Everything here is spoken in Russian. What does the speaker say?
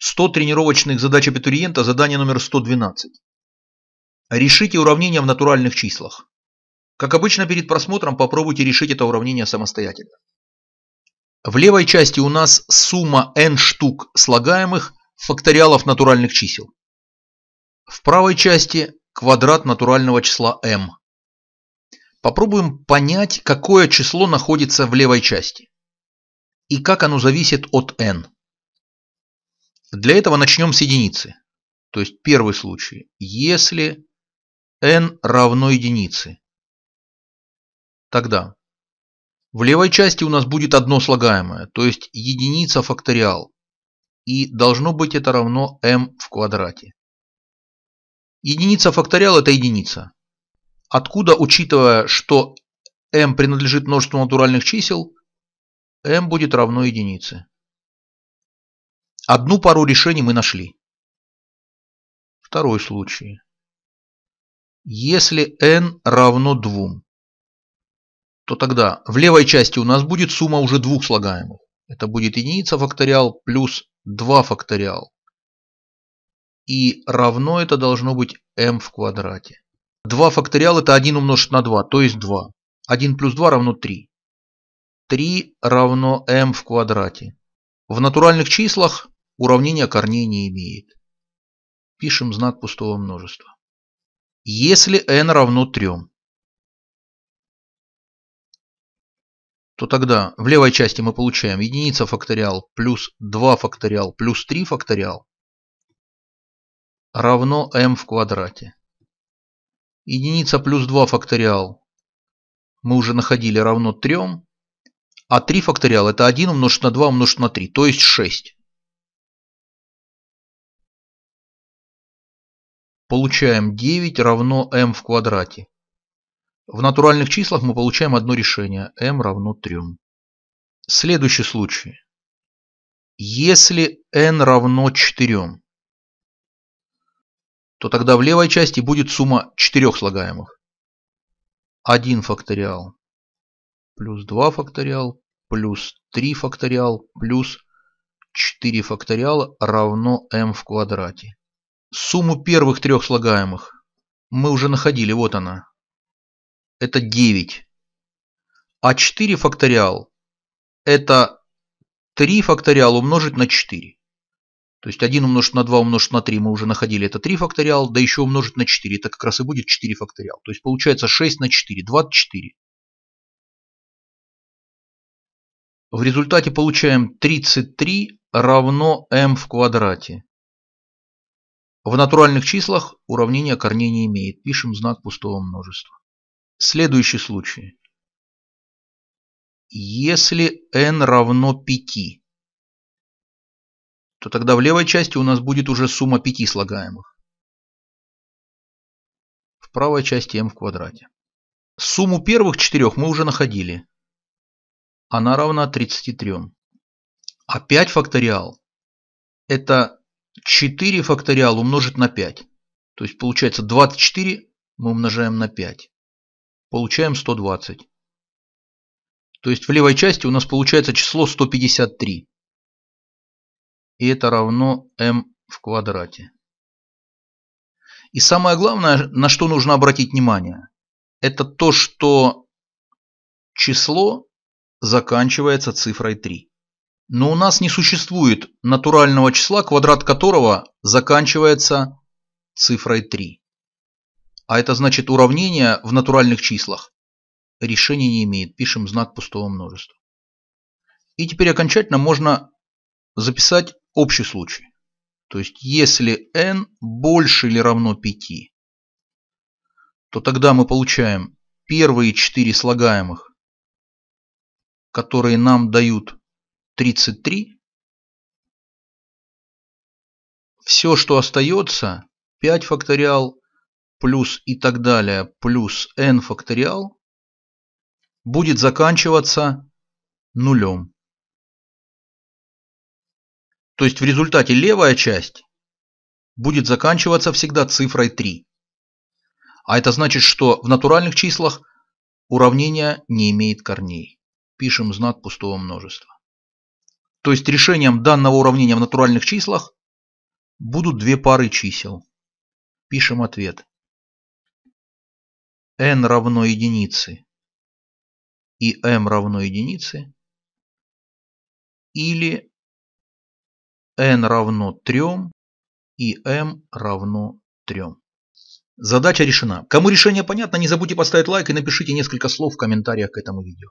100 тренировочных задач абитуриента, задание номер 112. Решите уравнение в натуральных числах. Как обычно перед просмотром попробуйте решить это уравнение самостоятельно. В левой части у нас сумма n штук слагаемых факториалов натуральных чисел. В правой части квадрат натурального числа m. Попробуем понять, какое число находится в левой части и как оно зависит от n. Для этого начнем с единицы. То есть первый случай. Если n равно единице, тогда в левой части у нас будет одно слагаемое, то есть единица факториал. И должно быть это равно m в квадрате. Единица факториал это единица. Откуда, учитывая, что m принадлежит множеству натуральных чисел, m будет равно единице. Одну пару решений мы нашли. Второй случай. Если n равно 2, то тогда в левой части у нас будет сумма уже двух слагаемых. Это будет единица факториал плюс 2 факториал. И равно это должно быть m в квадрате. 2 факториал это 1 умножить на 2, то есть 2. 1 плюс 2 равно 3. 3 равно m в квадрате. В натуральных числах уравнение корней не имеет. Пишем знак пустого множества. Если n равно 3, то тогда в левой части мы получаем единица факториал плюс 2 факториал плюс 3 факториал равно m в квадрате. Единица плюс 2 факториал мы уже находили равно 3, а 3 факториал это 1 умножить на 2 умножить на 3, то есть 6. Получаем 9 равно m в квадрате. В натуральных числах мы получаем одно решение. m равно 3. Следующий случай. Если n равно 4, то тогда в левой части будет сумма 4 слагаемых. 1 факториал плюс 2 факториал плюс 3 факториал плюс 4 факториала равно m в квадрате. Сумму первых трех слагаемых мы уже находили, вот она. Это 9. А 4 факториал – это 3 факториал умножить на 4. То есть 1 умножить на 2 умножить на 3 мы уже находили, это 3 факториал, да еще умножить на 4, это как раз и будет 4 факториал. То есть получается 6 на 4, 24. В результате получаем 33 равно m в квадрате. В натуральных числах уравнение корней не имеет. Пишем знак пустого множества. Следующий случай. Если n равно 5, то тогда в левой части у нас будет уже сумма 5 слагаемых. В правой части m в квадрате. Сумму первых четырех мы уже находили. Она равна 33. А 5 факториал – это 4 факториал умножить на 5. То есть получается 24 мы умножаем на 5. Получаем 120. То есть в левой части у нас получается число 153. И это равно m в квадрате. И самое главное, на что нужно обратить внимание, это то, что число заканчивается цифрой 3. Но у нас не существует натурального числа, квадрат которого заканчивается цифрой 3. А это значит уравнение в натуральных числах решения не имеет. Пишем знак пустого множества. И теперь окончательно можно записать общий случай. То есть если n больше или равно 5, то тогда мы получаем первые 4 слагаемых, которые нам дают 33? Все, что остается, 5 факториал плюс и так далее плюс n факториал будет заканчиваться нулем. То есть в результате левая часть будет заканчиваться всегда цифрой 3. А это значит, что в натуральных числах уравнение не имеет корней. Пишем знак пустого множества. То есть решением данного уравнения в натуральных числах будут две пары чисел. Пишем ответ. n равно единице и m равно единице или n равно 3 и m равно 3. Задача решена. Кому решение понятно, не забудьте поставить лайк и напишите несколько слов в комментариях к этому видео.